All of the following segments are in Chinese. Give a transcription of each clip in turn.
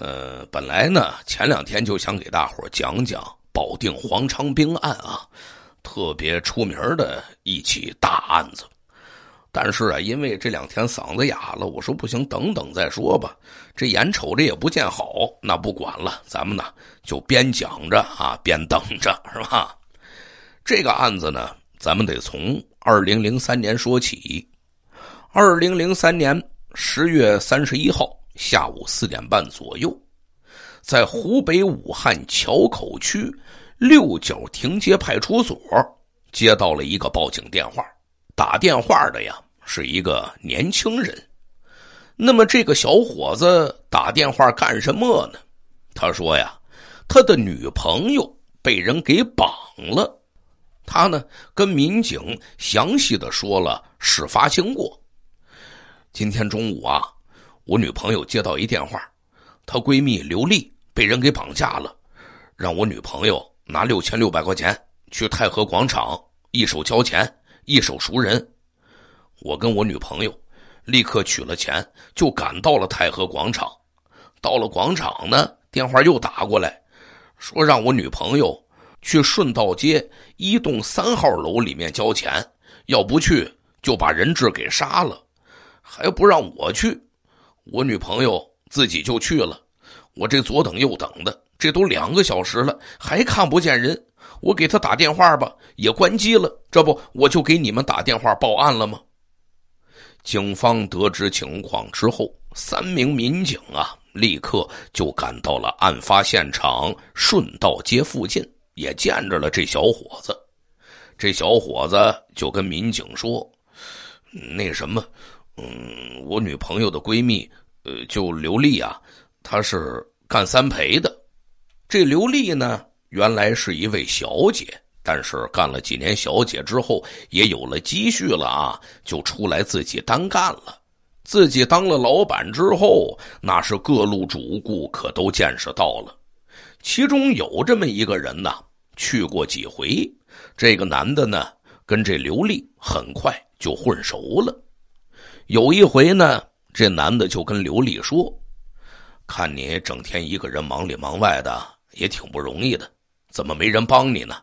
呃，本来呢，前两天就想给大伙讲讲保定黄昌兵案啊，特别出名的一起大案子。但是啊，因为这两天嗓子哑了，我说不行，等等再说吧。这眼瞅着也不见好，那不管了，咱们呢就边讲着啊边等着，是吧？这个案子呢，咱们得从二零零三年说起。二零零三年十月三十一号。下午四点半左右，在湖北武汉硚口区六角亭街派出所接到了一个报警电话。打电话的呀是一个年轻人。那么这个小伙子打电话干什么呢？他说呀，他的女朋友被人给绑了。他呢跟民警详细的说了事发经过。今天中午啊。我女朋友接到一电话，她闺蜜刘丽被人给绑架了，让我女朋友拿六千六百块钱去太和广场，一手交钱，一手赎人。我跟我女朋友立刻取了钱，就赶到了太和广场。到了广场呢，电话又打过来，说让我女朋友去顺道街一栋三号楼里面交钱，要不去就把人质给杀了，还不让我去。我女朋友自己就去了，我这左等右等的，这都两个小时了，还看不见人。我给她打电话吧，也关机了。这不，我就给你们打电话报案了吗？警方得知情况之后，三名民警啊，立刻就赶到了案发现场顺道街附近，也见着了这小伙子。这小伙子就跟民警说：“那什么。”嗯，我女朋友的闺蜜，呃，就刘丽啊，她是干三陪的。这刘丽呢，原来是一位小姐，但是干了几年小姐之后，也有了积蓄了啊，就出来自己单干了。自己当了老板之后，那是各路主顾可都见识到了。其中有这么一个人呢，去过几回，这个男的呢，跟这刘丽很快就混熟了。有一回呢，这男的就跟刘丽说：“看你整天一个人忙里忙外的，也挺不容易的，怎么没人帮你呢？”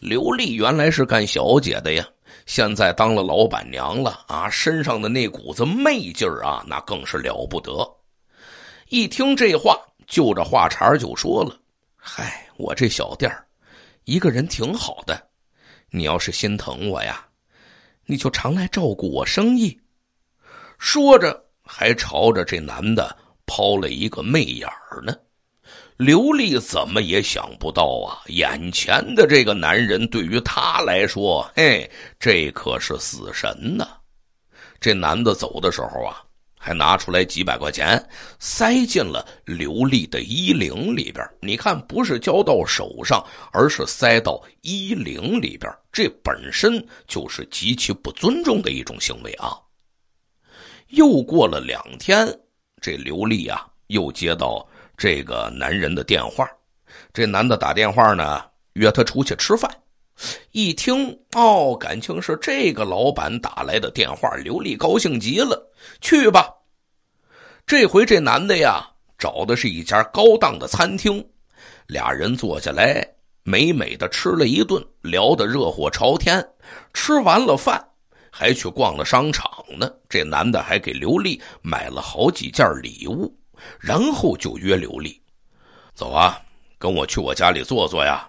刘丽原来是干小姐的呀，现在当了老板娘了啊，身上的那股子媚劲儿啊，那更是了不得。一听这话，就着话茬就说了：“嗨，我这小店儿，一个人挺好的，你要是心疼我呀，你就常来照顾我生意。”说着，还朝着这男的抛了一个媚眼儿呢。刘丽怎么也想不到啊，眼前的这个男人对于他来说，嘿，这可是死神呢。这男的走的时候啊，还拿出来几百块钱，塞进了刘丽的衣领里边。你看，不是交到手上，而是塞到衣领里边，这本身就是极其不尊重的一种行为啊。又过了两天，这刘丽啊，又接到这个男人的电话。这男的打电话呢，约她出去吃饭。一听哦，感情是这个老板打来的电话，刘丽高兴极了，去吧。这回这男的呀，找的是一家高档的餐厅，俩人坐下来，美美的吃了一顿，聊得热火朝天。吃完了饭。还去逛了商场呢。这男的还给刘丽买了好几件礼物，然后就约刘丽：“走啊，跟我去我家里坐坐呀。”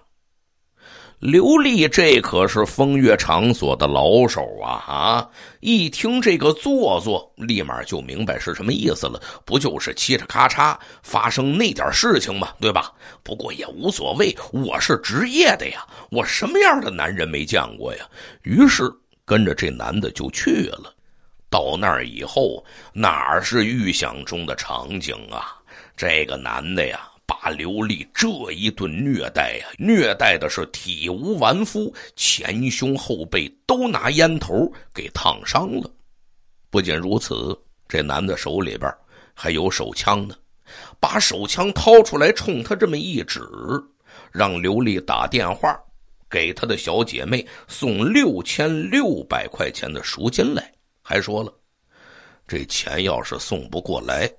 刘丽，这可是风月场所的老手啊！啊，一听这个“坐坐”，立马就明白是什么意思了。不就是嘁哩喀嚓发生那点事情嘛，对吧？不过也无所谓，我是职业的呀，我什么样的男人没见过呀？于是。跟着这男的就去了，到那儿以后，哪是预想中的场景啊！这个男的呀，把刘丽这一顿虐待呀，虐待的是体无完肤，前胸后背都拿烟头给烫伤了。不仅如此，这男的手里边还有手枪呢，把手枪掏出来，冲他这么一指，让刘丽打电话。给她的小姐妹送六千六百块钱的赎金来，还说了，这钱要是送不过来，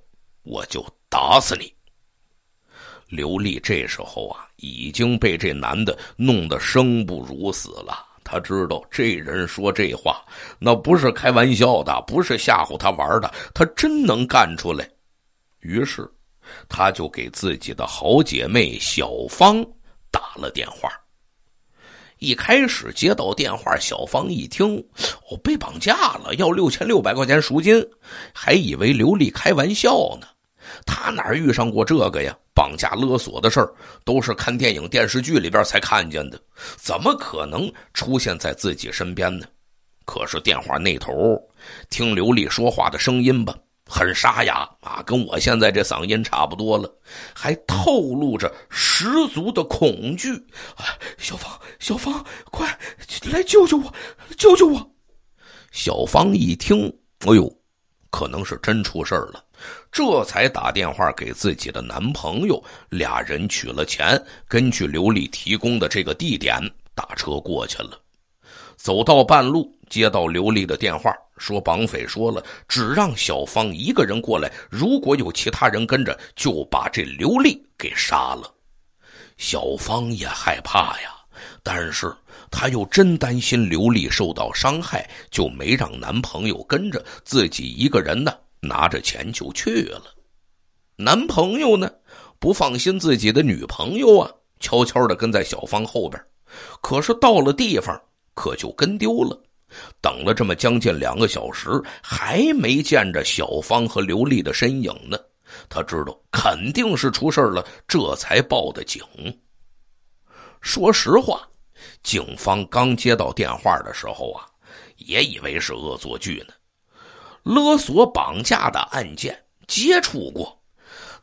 我就打死你。刘丽这时候啊已经被这男的弄得生不如死了，他知道这人说这话那不是开玩笑的，不是吓唬他玩的，他真能干出来。于是，他就给自己的好姐妹小芳打了电话。一开始接到电话，小芳一听我被绑架了，要六千六百块钱赎金，还以为刘丽开玩笑呢。她哪遇上过这个呀？绑架勒索的事儿都是看电影、电视剧里边才看见的，怎么可能出现在自己身边呢？可是电话那头，听刘丽说话的声音吧。很沙哑啊，跟我现在这嗓音差不多了，还透露着十足的恐惧。啊、小芳，小芳，快来救救我，救救我！小芳一听，哎呦，可能是真出事了，这才打电话给自己的男朋友。俩人取了钱，根据刘丽提供的这个地点打车过去了。走到半路，接到刘丽的电话。说绑匪说了，只让小芳一个人过来，如果有其他人跟着，就把这刘丽给杀了。小芳也害怕呀，但是她又真担心刘丽受到伤害，就没让男朋友跟着，自己一个人呢，拿着钱就去了。男朋友呢，不放心自己的女朋友啊，悄悄的跟在小芳后边，可是到了地方，可就跟丢了。等了这么将近两个小时，还没见着小芳和刘丽的身影呢。他知道肯定是出事了，这才报的警。说实话，警方刚接到电话的时候啊，也以为是恶作剧呢。勒索、绑架的案件接触过。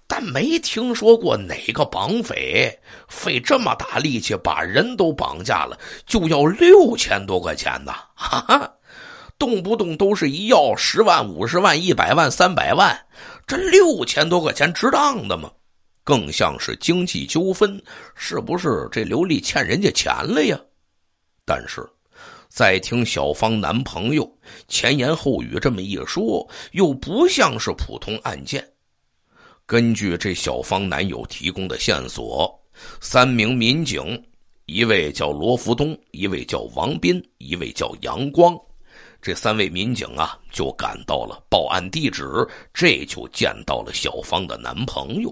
但没听说过哪个绑匪费这么大力气把人都绑架了就要六千多块钱呢？动不动都是一要十万、五十万、一百万、三百万，这六千多块钱值当的吗？更像是经济纠纷，是不是这刘丽欠人家钱了呀？但是再听小芳男朋友前言后语这么一说，又不像是普通案件。根据这小芳男友提供的线索，三名民警，一位叫罗福东，一位叫王斌，一位叫杨光。这三位民警啊，就赶到了报案地址，这就见到了小芳的男朋友。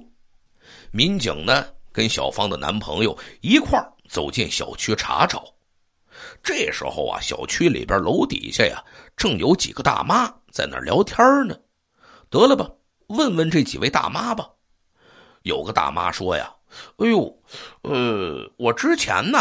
民警呢，跟小芳的男朋友一块儿走进小区查找。这时候啊，小区里边楼底下呀，正有几个大妈在那聊天呢。得了吧。问问这几位大妈吧。有个大妈说：“呀，哎呦，呃，我之前呢，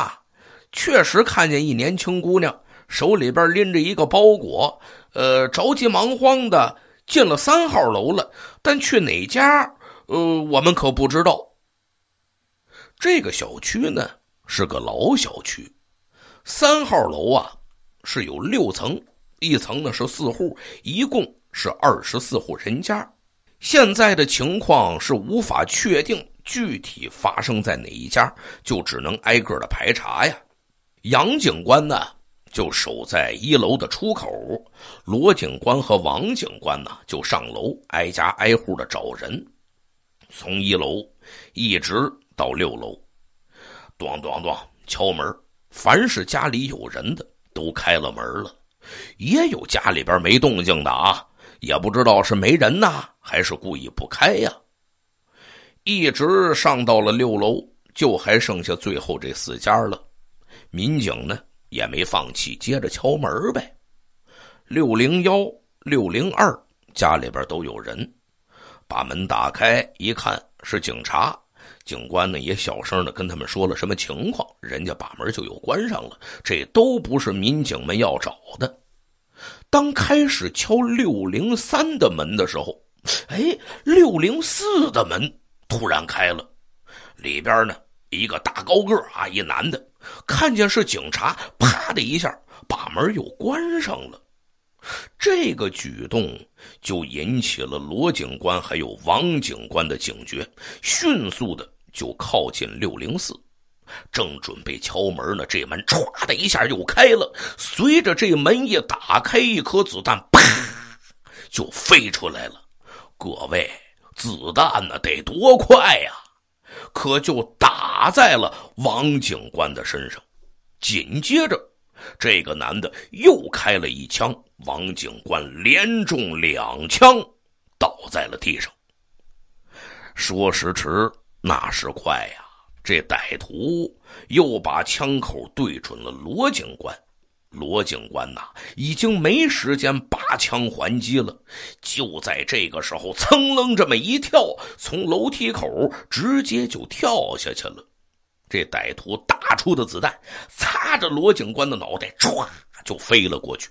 确实看见一年轻姑娘手里边拎着一个包裹，呃，着急忙慌的进了三号楼了。但去哪家，呃，我们可不知道。这个小区呢是个老小区，三号楼啊是有六层，一层呢是四户，一共是二十四户人家。”现在的情况是无法确定具体发生在哪一家，就只能挨个的排查呀。杨警官呢就守在一楼的出口，罗警官和王警官呢就上楼挨家挨户的找人，从一楼一直到六楼，咚咚咚敲门，凡是家里有人的都开了门了，也有家里边没动静的啊。也不知道是没人呐，还是故意不开呀。一直上到了六楼，就还剩下最后这四家了。民警呢也没放弃，接着敲门呗。六零幺、六零二家里边都有人，把门打开一看是警察，警官呢也小声的跟他们说了什么情况，人家把门就又关上了。这都不是民警们要找的。当开始敲六零三的门的时候，哎，六零四的门突然开了，里边呢一个大高个啊，一男的，看见是警察，啪的一下把门又关上了，这个举动就引起了罗警官还有王警官的警觉，迅速的就靠近六零四。正准备敲门呢，这门唰的一下又开了。随着这门一打开，一颗子弹啪就飞出来了。各位，子弹呢得多快呀？可就打在了王警官的身上。紧接着，这个男的又开了一枪，王警官连中两枪，倒在了地上。说时迟，那时快呀。这歹徒又把枪口对准了罗警官，罗警官呐，已经没时间拔枪还击了。就在这个时候，噌楞这么一跳，从楼梯口直接就跳下去了。这歹徒打出的子弹擦着罗警官的脑袋，唰就飞了过去。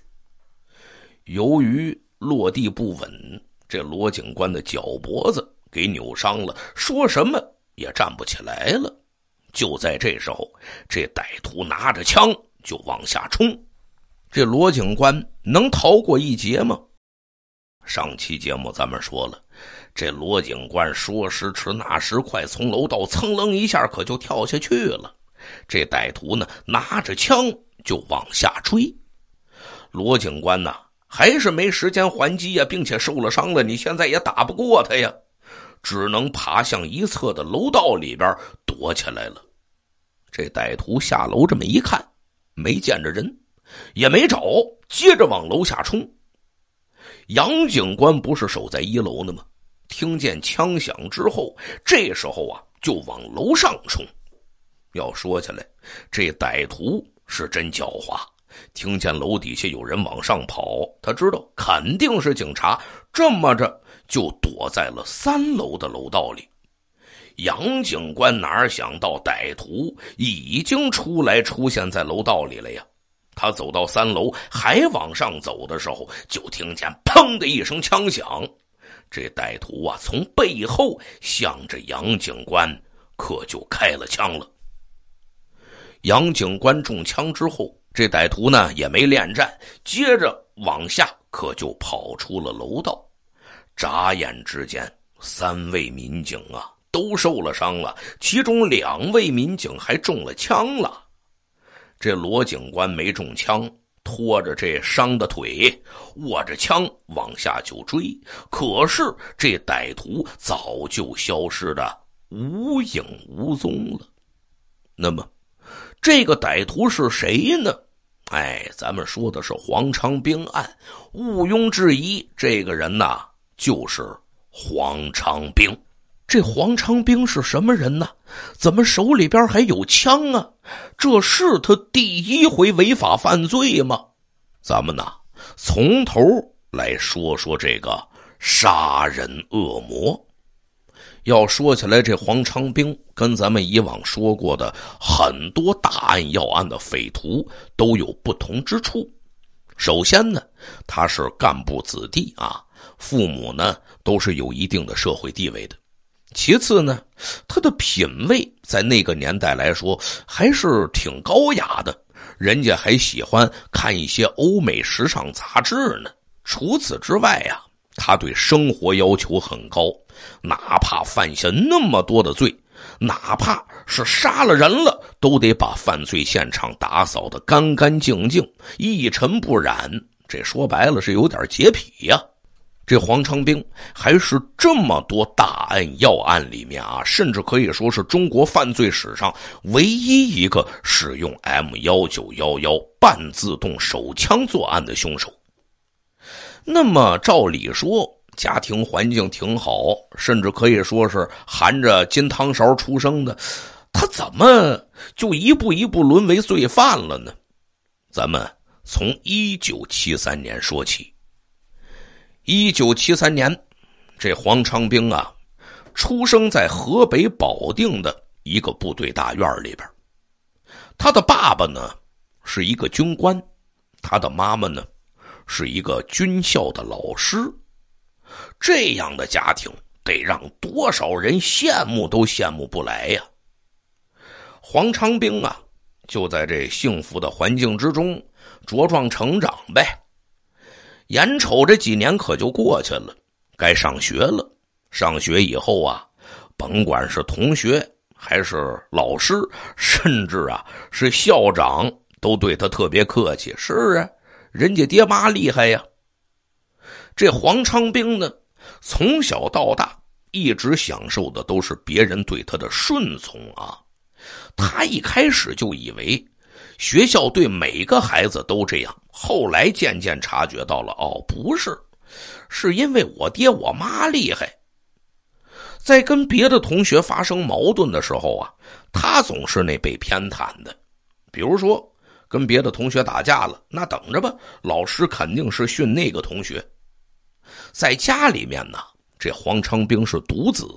由于落地不稳，这罗警官的脚脖子给扭伤了，说什么也站不起来了。就在这时候，这歹徒拿着枪就往下冲，这罗警官能逃过一劫吗？上期节目咱们说了，这罗警官说时迟那时快，从楼道蹭楞一下可就跳下去了。这歹徒呢拿着枪就往下追，罗警官呢还是没时间还击呀，并且受了伤了，你现在也打不过他呀，只能爬向一侧的楼道里边躲起来了。这歹徒下楼这么一看，没见着人，也没找，接着往楼下冲。杨警官不是守在一楼呢吗？听见枪响之后，这时候啊，就往楼上冲。要说起来，这歹徒是真狡猾，听见楼底下有人往上跑，他知道肯定是警察，这么着就躲在了三楼的楼道里。杨警官哪想到歹徒已经出来，出现在楼道里了呀！他走到三楼，还往上走的时候，就听见“砰”的一声枪响。这歹徒啊，从背后向着杨警官可就开了枪了。杨警官中枪之后，这歹徒呢也没恋战，接着往下可就跑出了楼道。眨眼之间，三位民警啊。都受了伤了，其中两位民警还中了枪了。这罗警官没中枪，拖着这伤的腿，握着枪往下就追。可是这歹徒早就消失的无影无踪了。那么，这个歹徒是谁呢？哎，咱们说的是黄昌兵案，毋庸置疑，这个人呐就是黄昌兵。这黄昌兵是什么人呢？怎么手里边还有枪啊？这是他第一回违法犯罪吗？咱们呢，从头来说说这个杀人恶魔。要说起来，这黄昌兵跟咱们以往说过的很多大案要案的匪徒都有不同之处。首先呢，他是干部子弟啊，父母呢都是有一定的社会地位的。其次呢，他的品味在那个年代来说还是挺高雅的，人家还喜欢看一些欧美时尚杂志呢。除此之外啊，他对生活要求很高，哪怕犯下那么多的罪，哪怕是杀了人了，都得把犯罪现场打扫的干干净净、一尘不染。这说白了是有点洁癖呀。这黄昌兵还是这么多大案要案里面啊，甚至可以说是中国犯罪史上唯一一个使用 M 幺九幺幺半自动手枪作案的凶手。那么，照理说家庭环境挺好，甚至可以说是含着金汤勺出生的，他怎么就一步一步沦为罪犯了呢？咱们从一九七三年说起。一九七三年，这黄昌兵啊，出生在河北保定的一个部队大院里边。他的爸爸呢是一个军官，他的妈妈呢是一个军校的老师。这样的家庭得让多少人羡慕都羡慕不来呀！黄昌兵啊，就在这幸福的环境之中茁壮成长呗。眼瞅这几年可就过去了，该上学了。上学以后啊，甭管是同学还是老师，甚至啊是校长，都对他特别客气。是啊，人家爹妈厉害呀。这黄昌兵呢，从小到大一直享受的都是别人对他的顺从啊。他一开始就以为学校对每个孩子都这样。后来渐渐察觉到了，哦，不是，是因为我爹我妈厉害。在跟别的同学发生矛盾的时候啊，他总是那被偏袒的。比如说跟别的同学打架了，那等着吧，老师肯定是训那个同学。在家里面呢，这黄昌兵是独子，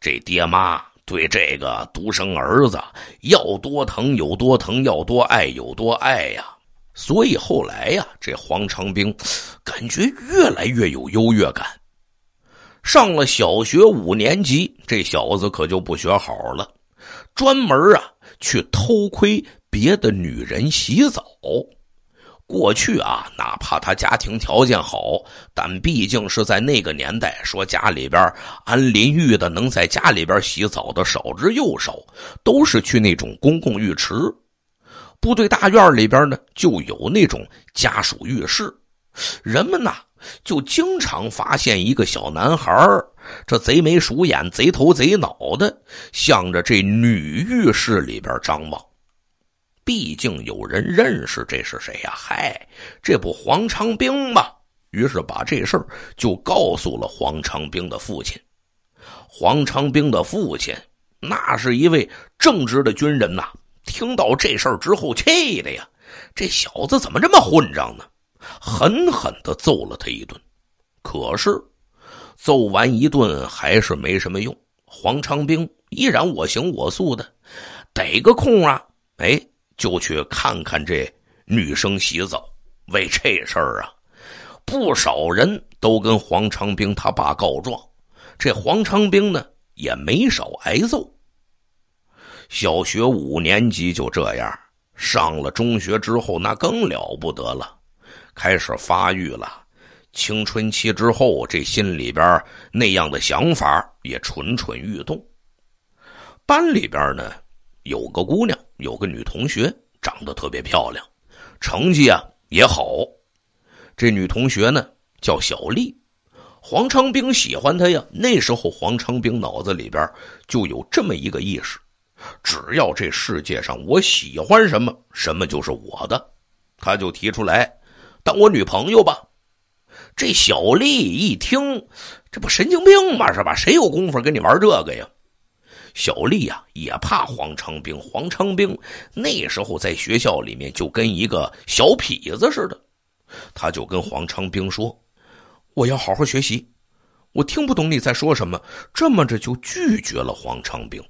这爹妈对这个独生儿子要多疼有多疼，要多爱有多爱呀。所以后来呀，这黄长兵感觉越来越有优越感。上了小学五年级，这小子可就不学好了，专门啊去偷窥别的女人洗澡。过去啊，哪怕他家庭条件好，但毕竟是在那个年代，说家里边安淋浴的，能在家里边洗澡的少之又少，都是去那种公共浴池。部队大院里边呢，就有那种家属浴室，人们呐就经常发现一个小男孩这贼眉鼠眼、贼头贼脑的，向着这女浴室里边张望。毕竟有人认识这是谁呀？嗨，这不黄长兵吗？于是把这事儿就告诉了黄长兵的父亲。黄长兵的父亲那是一位正直的军人呐。听到这事儿之后，气的呀！这小子怎么这么混账呢？狠狠的揍了他一顿。可是揍完一顿还是没什么用，黄昌兵依然我行我素的，逮个空啊，哎，就去看看这女生洗澡。为这事儿啊，不少人都跟黄昌兵他爸告状，这黄昌兵呢也没少挨揍。小学五年级就这样，上了中学之后，那更了不得了，开始发育了。青春期之后，这心里边那样的想法也蠢蠢欲动。班里边呢，有个姑娘，有个女同学，长得特别漂亮，成绩啊也好。这女同学呢叫小丽，黄昌兵喜欢她呀。那时候黄昌兵脑子里边就有这么一个意识。只要这世界上我喜欢什么，什么就是我的。他就提出来，当我女朋友吧。这小丽一听，这不神经病吗？是吧？谁有功夫跟你玩这个呀？小丽呀，也怕黄昌兵。黄昌兵那时候在学校里面就跟一个小痞子似的。他就跟黄昌兵说：“我要好好学习，我听不懂你在说什么。”这么着就拒绝了黄昌兵。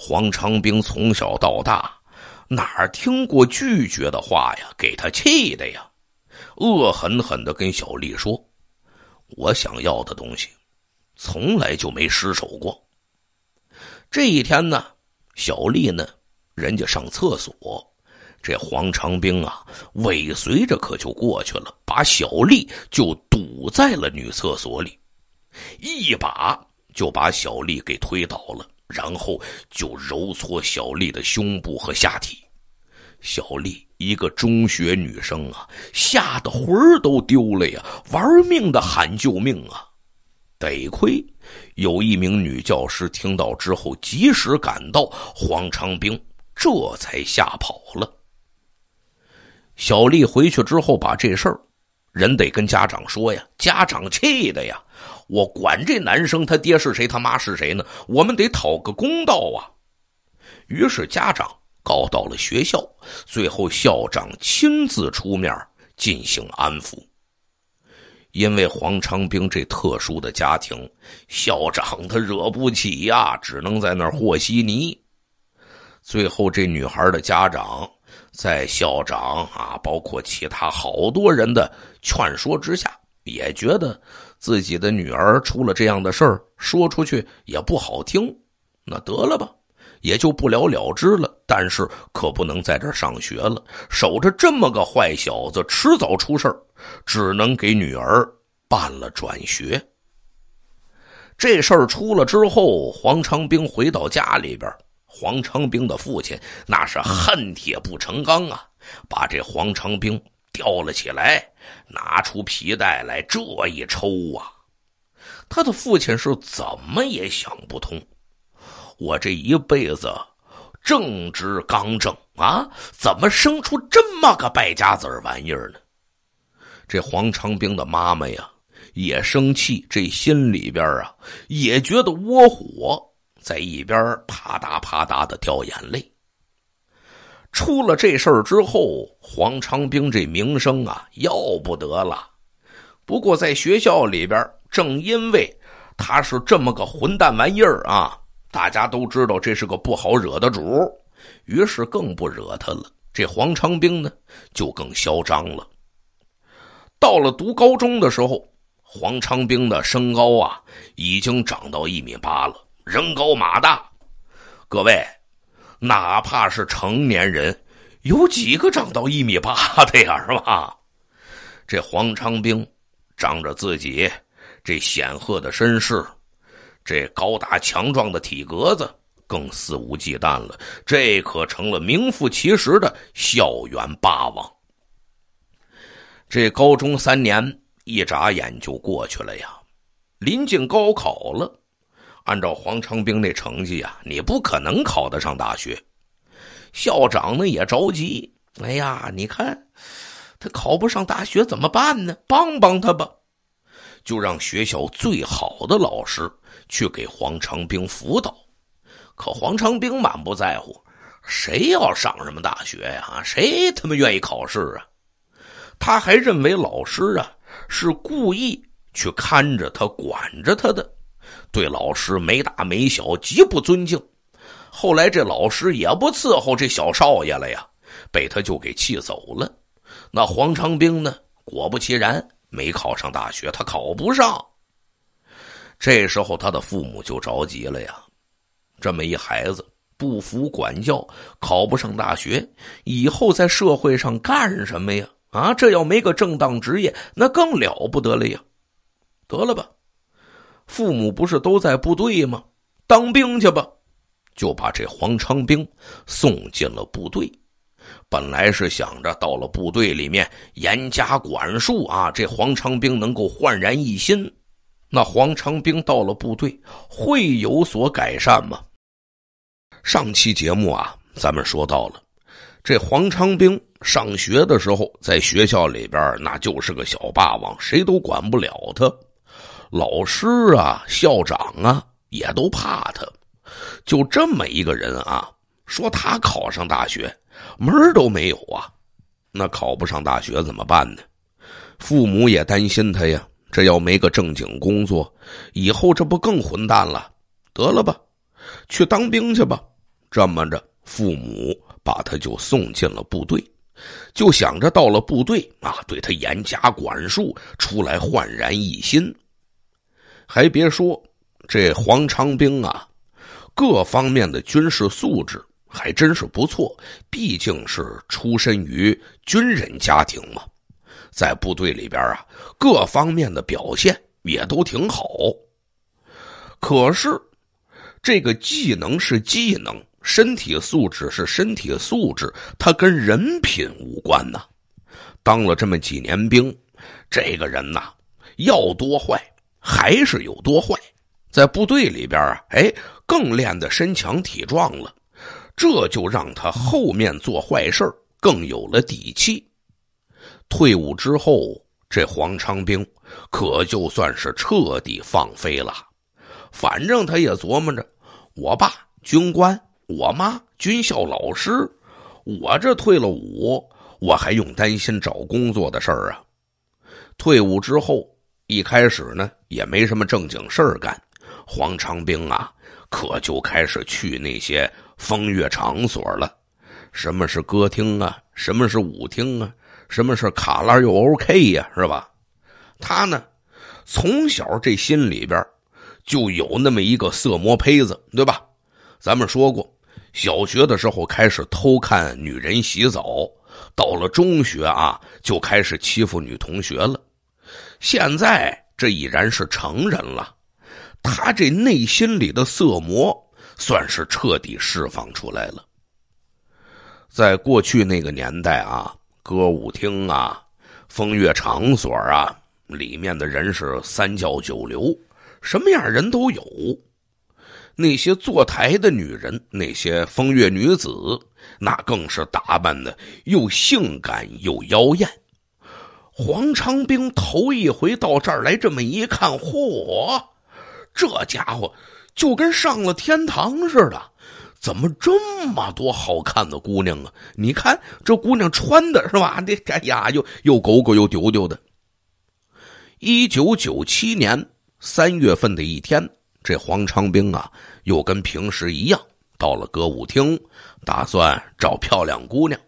黄长兵从小到大哪儿听过拒绝的话呀？给他气的呀，恶狠狠的跟小丽说：“我想要的东西从来就没失手过。”这一天呢，小丽呢，人家上厕所，这黄长兵啊尾随着，可就过去了，把小丽就堵在了女厕所里，一把就把小丽给推倒了。然后就揉搓小丽的胸部和下体，小丽一个中学女生啊，吓得魂儿都丢了呀，玩命的喊救命啊！得亏有一名女教师听到之后及时赶到，黄长兵这才吓跑了。小丽回去之后把这事儿，人得跟家长说呀，家长气的呀。我管这男生，他爹是谁，他妈是谁呢？我们得讨个公道啊！于是家长告到了学校，最后校长亲自出面进行安抚。因为黄昌兵这特殊的家庭，校长他惹不起呀，只能在那儿和稀泥。最后，这女孩的家长在校长啊，包括其他好多人的劝说之下，也觉得。自己的女儿出了这样的事儿，说出去也不好听。那得了吧，也就不了了之了。但是可不能在这儿上学了，守着这么个坏小子，迟早出事儿。只能给女儿办了转学。这事儿出了之后，黄昌兵回到家里边，黄昌兵的父亲那是恨铁不成钢啊，把这黄昌兵。吊了起来，拿出皮带来，这一抽啊，他的父亲是怎么也想不通，我这一辈子正直刚正啊，怎么生出这么个败家子玩意儿呢？这黄长兵的妈妈呀，也生气，这心里边啊，也觉得窝火，在一边啪嗒啪嗒的掉眼泪。出了这事儿之后，黄昌兵这名声啊，要不得了。不过在学校里边，正因为他是这么个混蛋玩意儿啊，大家都知道这是个不好惹的主于是更不惹他了。这黄昌兵呢，就更嚣张了。到了读高中的时候，黄昌兵的身高啊，已经长到一米八了，人高马大。各位。哪怕是成年人，有几个长到一米八的呀？是吧？这黄昌兵，仗着自己这显赫的身世，这高大强壮的体格子，更肆无忌惮了。这可成了名副其实的校园霸王。这高中三年一眨眼就过去了呀，临近高考了。按照黄长兵那成绩啊，你不可能考得上大学。校长呢也着急，哎呀，你看他考不上大学怎么办呢？帮帮他吧，就让学校最好的老师去给黄长兵辅导。可黄长兵满不在乎，谁要上什么大学呀？啊，谁他妈愿意考试啊？他还认为老师啊是故意去看着他、管着他的。对老师没大没小，极不尊敬。后来这老师也不伺候这小少爷了呀，被他就给气走了。那黄长兵呢？果不其然，没考上大学，他考不上。这时候他的父母就着急了呀。这么一孩子不服管教，考不上大学，以后在社会上干什么呀？啊，这要没个正当职业，那更了不得了呀。得了吧。父母不是都在部队吗？当兵去吧，就把这黄昌兵送进了部队。本来是想着到了部队里面严加管束啊，这黄昌兵能够焕然一新。那黄昌兵到了部队会有所改善吗？上期节目啊，咱们说到了，这黄昌兵上学的时候在学校里边那就是个小霸王，谁都管不了他。老师啊，校长啊，也都怕他，就这么一个人啊，说他考上大学门儿都没有啊，那考不上大学怎么办呢？父母也担心他呀，这要没个正经工作，以后这不更混蛋了？得了吧，去当兵去吧，这么着，父母把他就送进了部队，就想着到了部队啊，对他严加管束，出来焕然一新。还别说，这黄昌兵啊，各方面的军事素质还真是不错。毕竟是出身于军人家庭嘛，在部队里边啊，各方面的表现也都挺好。可是，这个技能是技能，身体素质是身体素质，它跟人品无关呐。当了这么几年兵，这个人呐，要多坏！还是有多坏，在部队里边啊，哎，更练得身强体壮了，这就让他后面做坏事更有了底气。退伍之后，这黄昌兵可就算是彻底放飞了，反正他也琢磨着，我爸军官，我妈军校老师，我这退了伍，我还用担心找工作的事儿啊？退伍之后。一开始呢，也没什么正经事儿干，黄长兵啊，可就开始去那些风月场所了。什么是歌厅啊？什么是舞厅啊？什么是卡拉又 O.K 呀？是吧？他呢，从小这心里边就有那么一个色魔胚子，对吧？咱们说过，小学的时候开始偷看女人洗澡，到了中学啊，就开始欺负女同学了。现在这已然是成人了，他这内心里的色魔算是彻底释放出来了。在过去那个年代啊，歌舞厅啊、风月场所啊，里面的人是三教九流，什么样人都有。那些坐台的女人，那些风月女子，那更是打扮的又性感又妖艳。黄昌兵头一回到这儿来，这么一看，嚯，这家伙就跟上了天堂似的，怎么这么多好看的姑娘啊？你看这姑娘穿的是吧？这 哎呀，又又狗狗又丢丢的。一九九七年三月份的一天，这黄昌兵啊，又跟平时一样到了歌舞厅，打算找漂亮姑娘。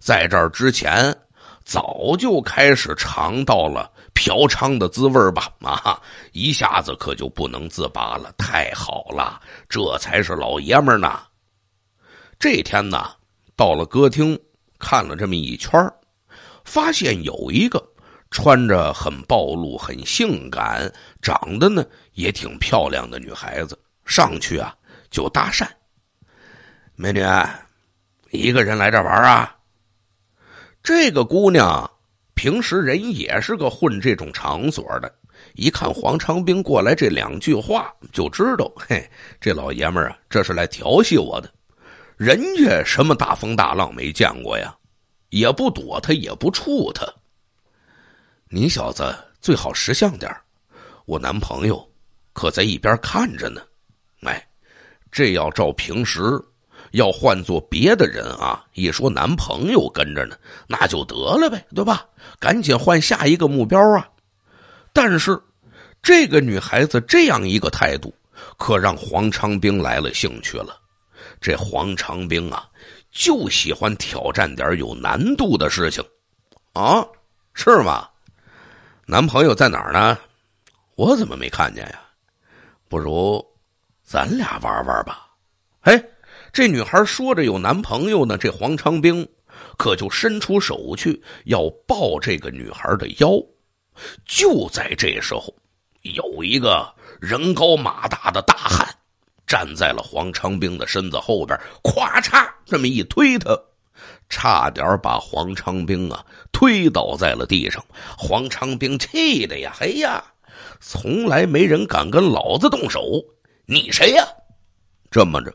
在这儿之前。早就开始尝到了嫖娼的滋味吧，啊，一下子可就不能自拔了。太好了，这才是老爷们呢。这天呢，到了歌厅，看了这么一圈发现有一个穿着很暴露、很性感，长得呢也挺漂亮的女孩子，上去啊就搭讪：“美女，一个人来这玩啊？”这个姑娘平时人也是个混这种场所的，一看黄长兵过来这两句话，就知道，嘿，这老爷们儿啊，这是来调戏我的。人家什么大风大浪没见过呀，也不躲他，也不触他。你小子最好识相点我男朋友可在一边看着呢。哎，这要照平时。要换做别的人啊，一说男朋友跟着呢，那就得了呗，对吧？赶紧换下一个目标啊！但是，这个女孩子这样一个态度，可让黄长兵来了兴趣了。这黄长兵啊，就喜欢挑战点有难度的事情，啊，是吗？男朋友在哪儿呢？我怎么没看见呀？不如咱俩玩玩吧，嘿。这女孩说着有男朋友呢，这黄昌兵可就伸出手去要抱这个女孩的腰。就在这时候，有一个人高马大的大汉站在了黄昌兵的身子后边，咵嚓这么一推，他差点把黄昌兵啊推倒在了地上。黄昌兵气的呀，嘿呀，从来没人敢跟老子动手，你谁呀？这么着。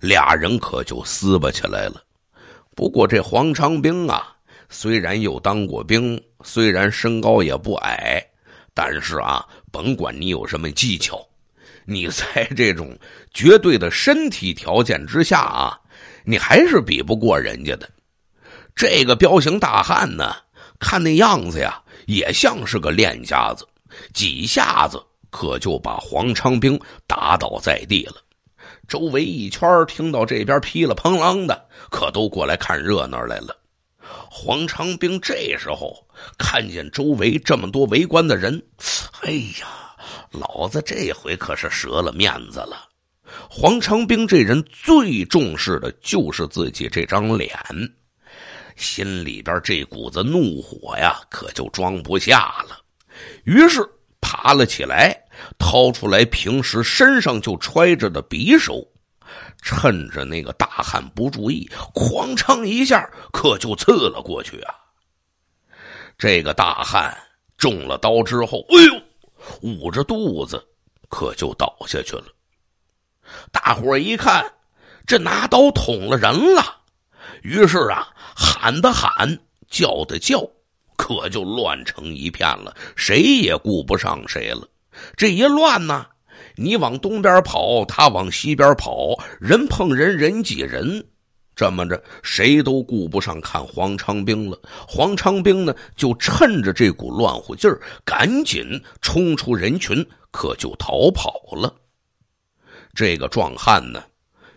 俩人可就撕巴起来了。不过这黄昌兵啊，虽然又当过兵，虽然身高也不矮，但是啊，甭管你有什么技巧，你在这种绝对的身体条件之下啊，你还是比不过人家的。这个彪形大汉呢，看那样子呀，也像是个练家子，几下子可就把黄昌兵打倒在地了。周围一圈听到这边噼里砰啷的，可都过来看热闹来了。黄长兵这时候看见周围这么多围观的人，哎呀，老子这回可是折了面子了。黄长兵这人最重视的就是自己这张脸，心里边这股子怒火呀，可就装不下了，于是爬了起来。掏出来平时身上就揣着的匕首，趁着那个大汉不注意，哐嚓一下可就刺了过去啊！这个大汉中了刀之后，哎呦，捂着肚子可就倒下去了。大伙一看，这拿刀捅了人了，于是啊，喊的喊，叫的叫，可就乱成一片了，谁也顾不上谁了。这一乱呢，你往东边跑，他往西边跑，人碰人，人挤人，这么着，谁都顾不上看黄昌兵了。黄昌兵呢，就趁着这股乱乎劲儿，赶紧冲出人群，可就逃跑了。这个壮汉呢，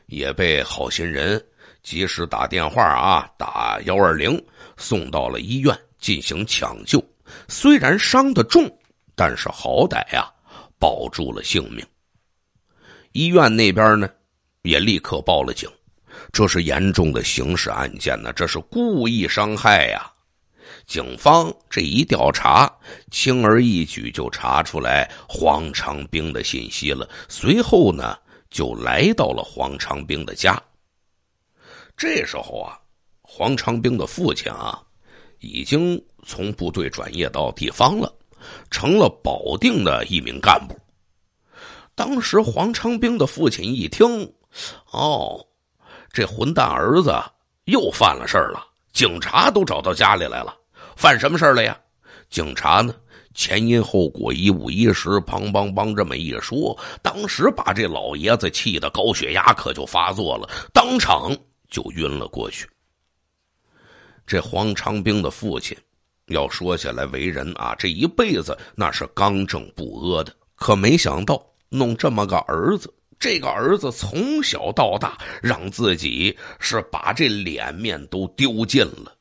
也被好心人及时打电话啊，打幺二零，送到了医院进行抢救。虽然伤得重，但是好歹呀。保住了性命。医院那边呢，也立刻报了警。这是严重的刑事案件呢，这是故意伤害呀！警方这一调查，轻而易举就查出来黄长兵的信息了。随后呢，就来到了黄长兵的家。这时候啊，黄长兵的父亲啊，已经从部队转业到地方了。成了保定的一名干部。当时黄长兵的父亲一听，哦，这混蛋儿子又犯了事儿了，警察都找到家里来了。犯什么事儿了呀？警察呢，前因后果一五一十，邦邦邦这么一说，当时把这老爷子气的高血压可就发作了，当场就晕了过去。这黄长兵的父亲。要说起来，为人啊，这一辈子那是刚正不阿的。可没想到弄这么个儿子，这个儿子从小到大，让自己是把这脸面都丢尽了。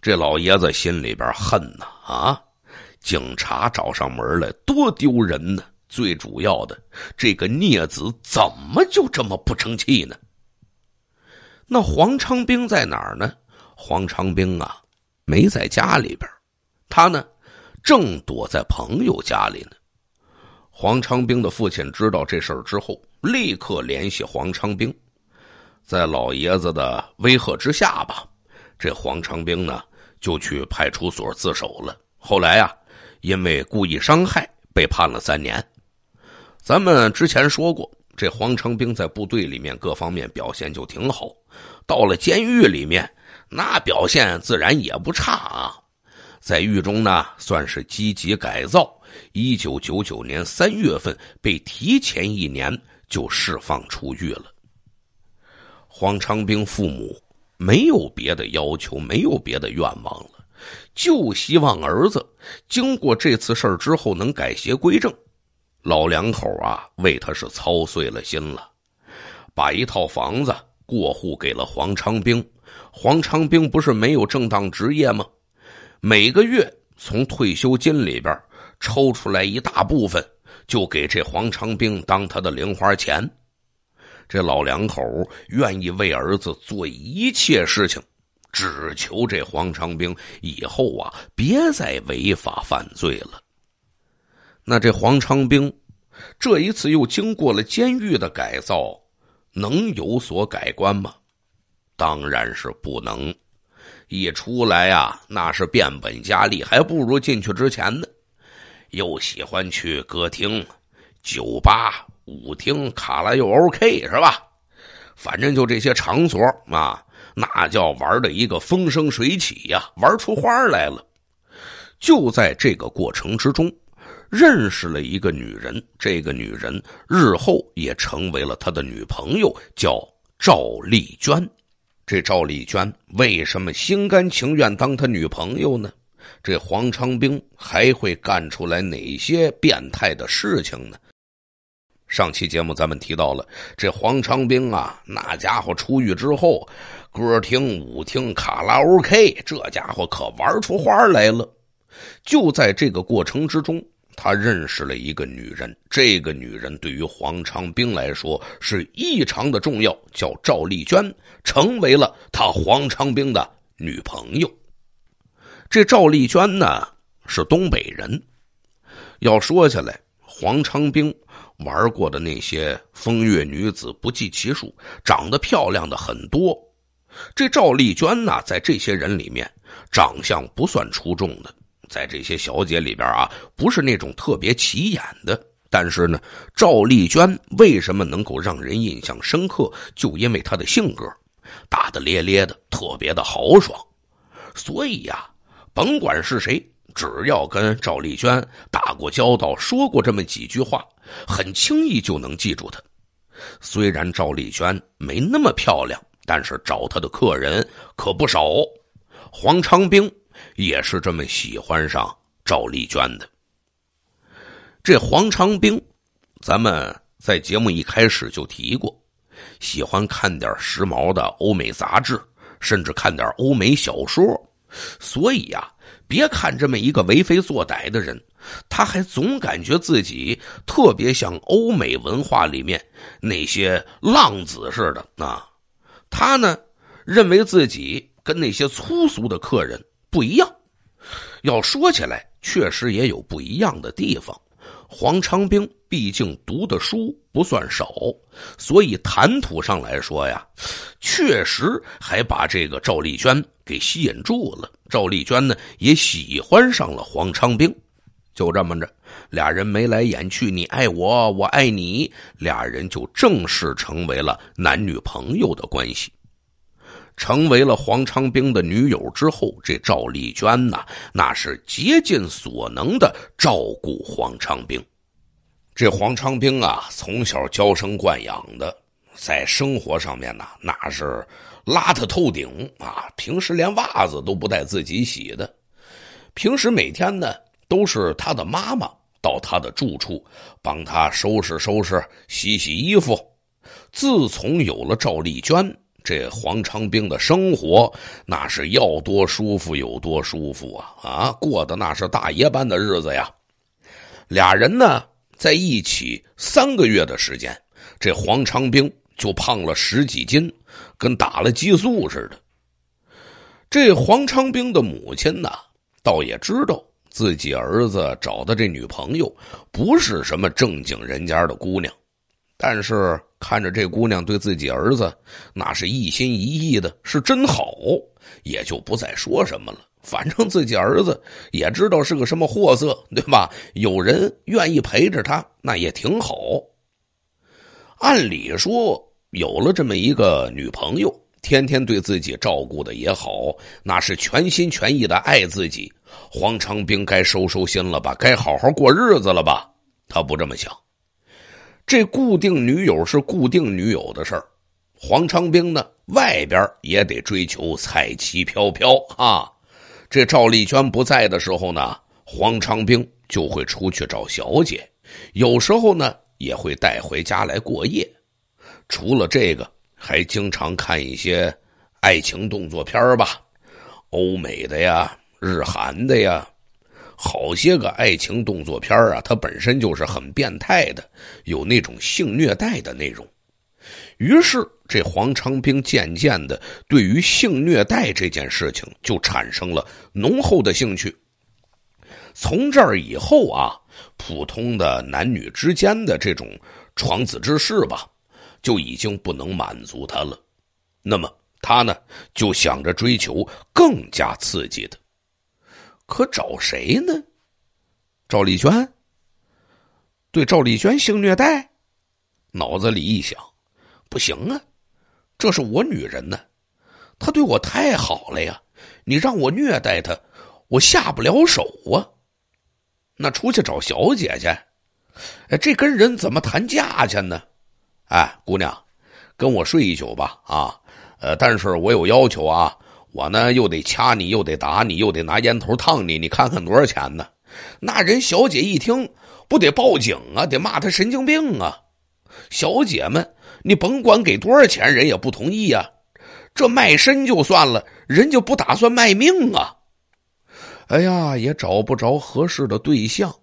这老爷子心里边恨呐啊！警察找上门来，多丢人呢。最主要的，这个孽子怎么就这么不争气呢？那黄昌兵在哪儿呢？黄昌兵啊，没在家里边。他呢，正躲在朋友家里呢。黄昌兵的父亲知道这事儿之后，立刻联系黄昌兵。在老爷子的威吓之下吧，这黄昌兵呢就去派出所自首了。后来啊，因为故意伤害被判了三年。咱们之前说过，这黄昌兵在部队里面各方面表现就挺好，到了监狱里面那表现自然也不差啊。在狱中呢，算是积极改造。一九九九年三月份被提前一年就释放出狱了。黄昌兵父母没有别的要求，没有别的愿望了，就希望儿子经过这次事儿之后能改邪归正。老两口啊，为他是操碎了心了，把一套房子过户给了黄昌兵。黄昌兵不是没有正当职业吗？每个月从退休金里边抽出来一大部分，就给这黄昌兵当他的零花钱。这老两口愿意为儿子做一切事情，只求这黄昌兵以后啊别再违法犯罪了。那这黄昌兵这一次又经过了监狱的改造，能有所改观吗？当然是不能。一出来呀，那是变本加厉，还不如进去之前呢。又喜欢去歌厅、酒吧、舞厅、卡拉又 OK 是吧？反正就这些场所啊，那叫玩的一个风生水起呀，玩出花来了。就在这个过程之中，认识了一个女人，这个女人日后也成为了他的女朋友，叫赵丽娟。这赵丽娟为什么心甘情愿当他女朋友呢？这黄昌兵还会干出来哪些变态的事情呢？上期节目咱们提到了，这黄昌兵啊，那家伙出狱之后，歌厅、舞厅、卡拉 OK，这家伙可玩出花来了。就在这个过程之中。他认识了一个女人，这个女人对于黄昌兵来说是异常的重要，叫赵丽娟，成为了他黄昌兵的女朋友。这赵丽娟呢是东北人，要说起来，黄昌兵玩过的那些风月女子不计其数，长得漂亮的很多。这赵丽娟呢，在这些人里面，长相不算出众的。在这些小姐里边啊，不是那种特别起眼的，但是呢，赵丽娟为什么能够让人印象深刻？就因为她的性格，大大咧咧的，特别的豪爽。所以呀，甭管是谁，只要跟赵丽娟打过交道、说过这么几句话，很轻易就能记住她。虽然赵丽娟没那么漂亮，但是找她的客人可不少。黄昌兵。也是这么喜欢上赵丽娟的。这黄长兵，咱们在节目一开始就提过，喜欢看点时髦的欧美杂志，甚至看点欧美小说。所以呀，别看这么一个为非作歹的人，他还总感觉自己特别像欧美文化里面那些浪子似的啊。他呢，认为自己跟那些粗俗的客人。不一样，要说起来，确实也有不一样的地方。黄昌兵毕竟读的书不算少，所以谈吐上来说呀，确实还把这个赵丽娟给吸引住了。赵丽娟呢，也喜欢上了黄昌兵，就这么着，俩人眉来眼去，你爱我，我爱你，俩人就正式成为了男女朋友的关系。成为了黄昌兵的女友之后，这赵丽娟呐，那是竭尽所能的照顾黄昌兵。这黄昌兵啊，从小娇生惯养的，在生活上面呢，那是邋遢透顶啊。平时连袜子都不带自己洗的，平时每天呢，都是他的妈妈到他的住处帮他收拾收拾、洗洗衣服。自从有了赵丽娟。这黄昌兵的生活，那是要多舒服有多舒服啊！啊，过的那是大爷般的日子呀。俩人呢在一起三个月的时间，这黄昌兵就胖了十几斤，跟打了激素似的。这黄昌兵的母亲呢，倒也知道自己儿子找的这女朋友不是什么正经人家的姑娘。但是看着这姑娘对自己儿子，那是一心一意的，是真好，也就不再说什么了。反正自己儿子也知道是个什么货色，对吧？有人愿意陪着他，那也挺好。按理说，有了这么一个女朋友，天天对自己照顾的也好，那是全心全意的爱自己。黄长兵该收收心了吧？该好好过日子了吧？他不这么想。这固定女友是固定女友的事儿，黄昌兵呢外边也得追求彩旗飘飘啊！这赵丽娟不在的时候呢，黄昌兵就会出去找小姐，有时候呢也会带回家来过夜。除了这个，还经常看一些爱情动作片吧，欧美的呀，日韩的呀。好些个爱情动作片啊，它本身就是很变态的，有那种性虐待的内容。于是，这黄昌兵渐渐的对于性虐待这件事情就产生了浓厚的兴趣。从这儿以后啊，普通的男女之间的这种床子之事吧，就已经不能满足他了。那么，他呢就想着追求更加刺激的。可找谁呢？赵丽娟？对赵丽娟性虐待？脑子里一想，不行啊，这是我女人呢，她对我太好了呀，你让我虐待她，我下不了手啊。那出去找小姐去？哎，这跟人怎么谈价钱呢？哎，姑娘，跟我睡一宿吧，啊，呃，但是我有要求啊。我呢，又得掐你，又得打你，又得拿烟头烫你，你看看多少钱呢？那人小姐一听，不得报警啊，得骂他神经病啊！小姐们，你甭管给多少钱，人也不同意呀。这卖身就算了，人家不打算卖命啊。哎呀，也找不着合适的对象，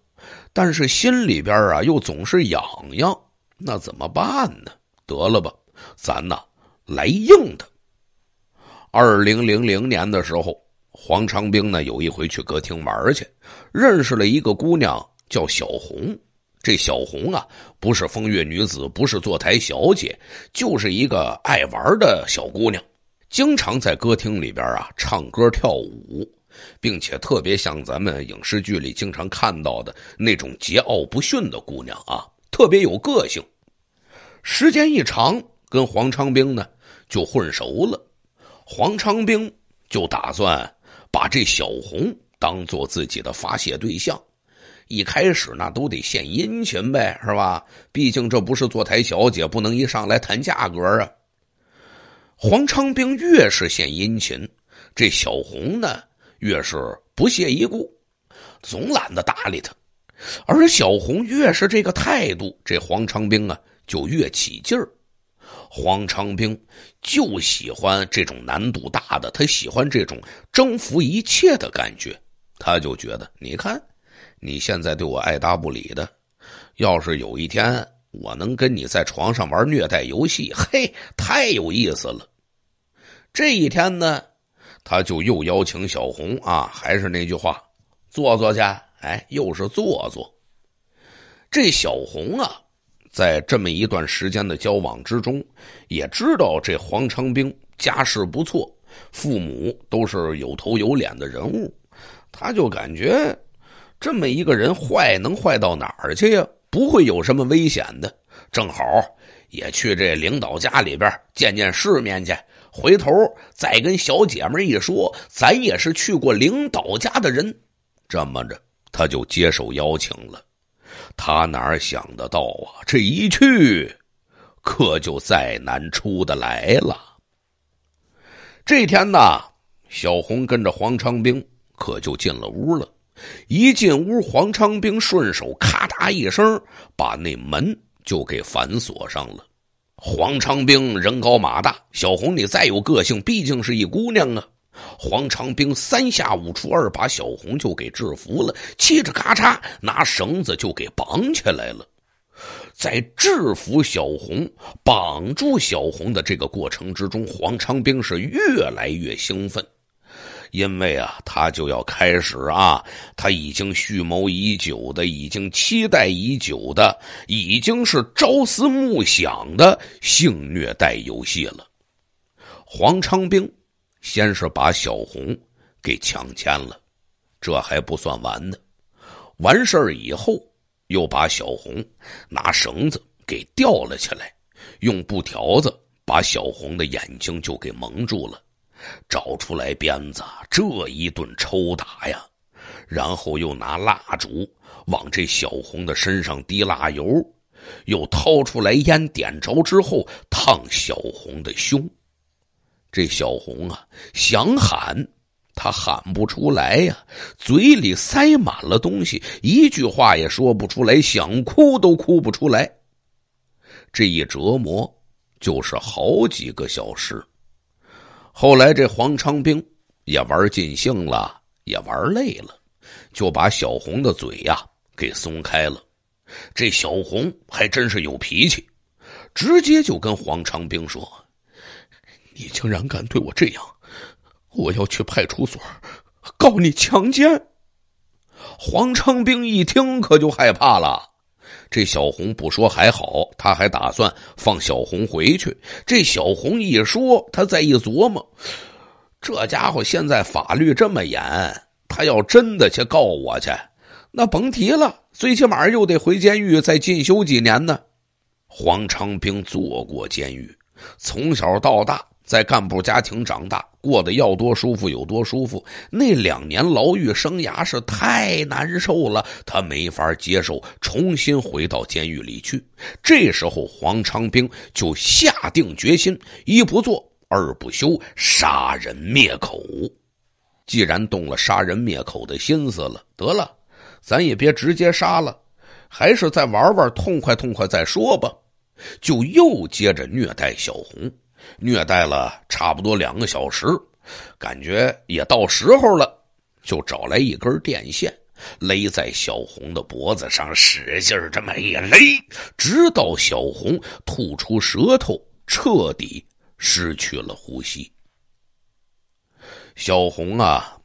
但是心里边啊，又总是痒痒，那怎么办呢？得了吧，咱呐，来硬的。二零零零年的时候，黄昌兵呢有一回去歌厅玩去，认识了一个姑娘，叫小红。这小红啊，不是风月女子，不是坐台小姐，就是一个爱玩的小姑娘，经常在歌厅里边啊唱歌跳舞，并且特别像咱们影视剧里经常看到的那种桀骜不驯的姑娘啊，特别有个性。时间一长，跟黄昌兵呢就混熟了。黄昌兵就打算把这小红当做自己的发泄对象，一开始那都得献殷勤呗，是吧？毕竟这不是坐台小姐，不能一上来谈价格啊。黄昌兵越是献殷勤，这小红呢越是不屑一顾，总懒得搭理他。而小红越是这个态度，这黄昌兵啊就越起劲儿。黄昌兵就喜欢这种难度大的，他喜欢这种征服一切的感觉。他就觉得，你看，你现在对我爱答不理的，要是有一天我能跟你在床上玩虐待游戏，嘿，太有意思了。这一天呢，他就又邀请小红啊，还是那句话，坐坐去。哎，又是坐坐。这小红啊。在这么一段时间的交往之中，也知道这黄昌兵家世不错，父母都是有头有脸的人物，他就感觉这么一个人坏能坏到哪儿去呀？不会有什么危险的。正好也去这领导家里边见见世面去，回头再跟小姐们一说，咱也是去过领导家的人，这么着他就接受邀请了。他哪想得到啊！这一去，可就再难出得来了。这天呢，小红跟着黄昌兵，可就进了屋了。一进屋，黄昌兵顺手咔嗒一声，把那门就给反锁上了。黄昌兵人高马大，小红你再有个性，毕竟是一姑娘啊。黄昌兵三下五除二把小红就给制服了，气着咔嚓拿绳子就给绑起来了。在制服小红、绑住小红的这个过程之中，黄昌兵是越来越兴奋，因为啊，他就要开始啊，他已经蓄谋已久的、已经期待已久的、已经是朝思暮想的性虐待游戏了。黄昌兵。先是把小红给强奸了，这还不算完呢。完事儿以后，又把小红拿绳子给吊了起来，用布条子把小红的眼睛就给蒙住了，找出来鞭子，这一顿抽打呀，然后又拿蜡烛往这小红的身上滴蜡油，又掏出来烟点着之后烫小红的胸。这小红啊，想喊，她喊不出来呀，嘴里塞满了东西，一句话也说不出来，想哭都哭不出来。这一折磨就是好几个小时。后来这黄昌兵也玩尽兴了，也玩累了，就把小红的嘴呀给松开了。这小红还真是有脾气，直接就跟黄昌兵说。你竟然敢对我这样！我要去派出所告你强奸。黄昌兵一听，可就害怕了。这小红不说还好，他还打算放小红回去。这小红一说，他再一琢磨，这家伙现在法律这么严，他要真的去告我去，那甭提了，最起码又得回监狱再进修几年呢。黄昌兵坐过监狱，从小到大。在干部家庭长大，过得要多舒服有多舒服。那两年牢狱生涯是太难受了，他没法接受重新回到监狱里去。这时候，黄昌兵就下定决心，一不做二不休，杀人灭口。既然动了杀人灭口的心思了，得了，咱也别直接杀了，还是再玩玩，痛快痛快再说吧。就又接着虐待小红。虐待了差不多两个小时，感觉也到时候了，就找来一根电线，勒在小红的脖子上，使劲这么一勒，直到小红吐出舌头，彻底失去了呼吸。小红啊，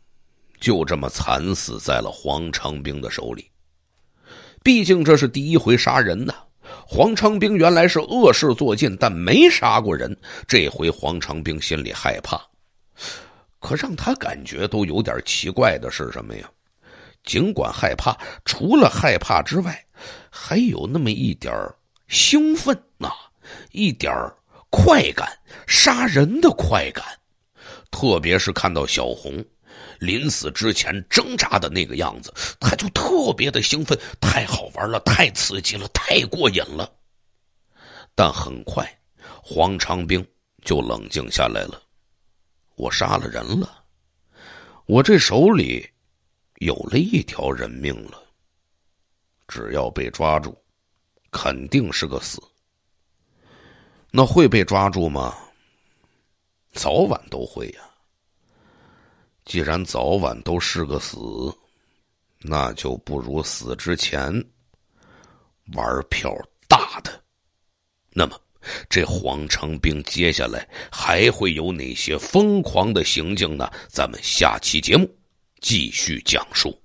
就这么惨死在了黄长兵的手里。毕竟这是第一回杀人呢。黄昌兵原来是恶事做尽，但没杀过人。这回黄昌兵心里害怕，可让他感觉都有点奇怪的是什么呀？尽管害怕，除了害怕之外，还有那么一点兴奋啊，一点快感，杀人的快感，特别是看到小红。临死之前挣扎的那个样子，他就特别的兴奋，太好玩了，太刺激了，太过瘾了。但很快，黄长兵就冷静下来了。我杀了人了，我这手里有了一条人命了。只要被抓住，肯定是个死。那会被抓住吗？早晚都会呀。既然早晚都是个死，那就不如死之前玩票大的。那么，这黄成兵接下来还会有哪些疯狂的行径呢？咱们下期节目继续讲述。